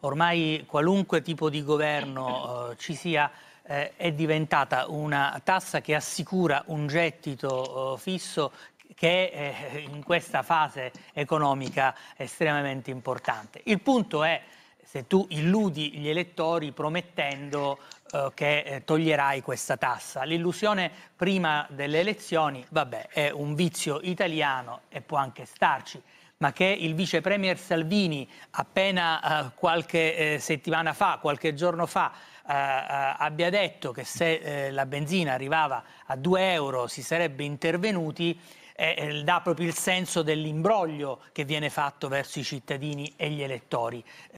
Ormai qualunque tipo di governo eh, ci sia eh, è diventata una tassa che assicura un gettito eh, fisso che eh, in questa fase economica è estremamente importante. Il punto è se tu illudi gli elettori promettendo eh, che eh, toglierai questa tassa. L'illusione prima delle elezioni, vabbè, è un vizio italiano e può anche starci ma che il vice premier Salvini appena eh, qualche eh, settimana fa, qualche giorno fa, eh, eh abbia detto che se eh, la benzina arrivava a 2 euro si sarebbe intervenuti, eh, dà proprio il senso dell'imbroglio che viene fatto verso i cittadini e gli elettori.